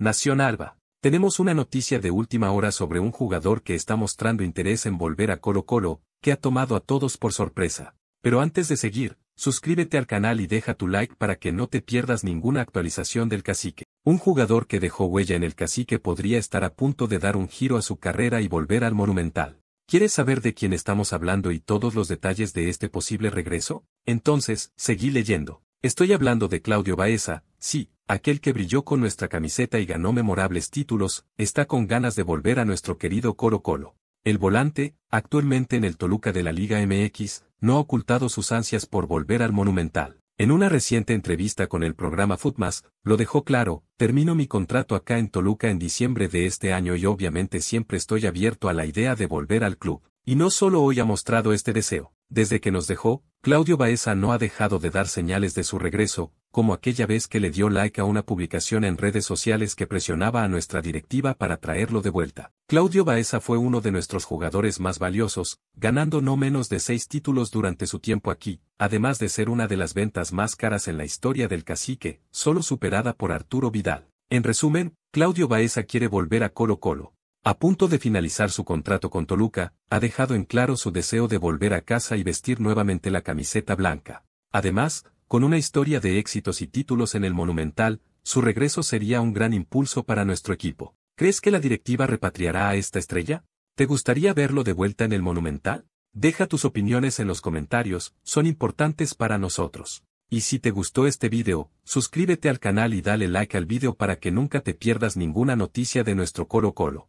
Nación Alba. Tenemos una noticia de última hora sobre un jugador que está mostrando interés en volver a Colo Colo, que ha tomado a todos por sorpresa. Pero antes de seguir, suscríbete al canal y deja tu like para que no te pierdas ninguna actualización del cacique. Un jugador que dejó huella en el cacique podría estar a punto de dar un giro a su carrera y volver al monumental. ¿Quieres saber de quién estamos hablando y todos los detalles de este posible regreso? Entonces, seguí leyendo. Estoy hablando de Claudio Baeza, sí, aquel que brilló con nuestra camiseta y ganó memorables títulos, está con ganas de volver a nuestro querido Coro Colo. El volante, actualmente en el Toluca de la Liga MX, no ha ocultado sus ansias por volver al Monumental. En una reciente entrevista con el programa Footmas, lo dejó claro, termino mi contrato acá en Toluca en diciembre de este año y obviamente siempre estoy abierto a la idea de volver al club. Y no solo hoy ha mostrado este deseo, desde que nos dejó, Claudio Baeza no ha dejado de dar señales de su regreso, como aquella vez que le dio like a una publicación en redes sociales que presionaba a nuestra directiva para traerlo de vuelta. Claudio Baeza fue uno de nuestros jugadores más valiosos, ganando no menos de seis títulos durante su tiempo aquí, además de ser una de las ventas más caras en la historia del cacique, solo superada por Arturo Vidal. En resumen, Claudio Baeza quiere volver a Colo Colo. A punto de finalizar su contrato con Toluca, ha dejado en claro su deseo de volver a casa y vestir nuevamente la camiseta blanca. Además, con una historia de éxitos y títulos en el Monumental, su regreso sería un gran impulso para nuestro equipo. ¿Crees que la directiva repatriará a esta estrella? ¿Te gustaría verlo de vuelta en el Monumental? Deja tus opiniones en los comentarios, son importantes para nosotros. Y si te gustó este video, suscríbete al canal y dale like al video para que nunca te pierdas ninguna noticia de nuestro Coro Colo.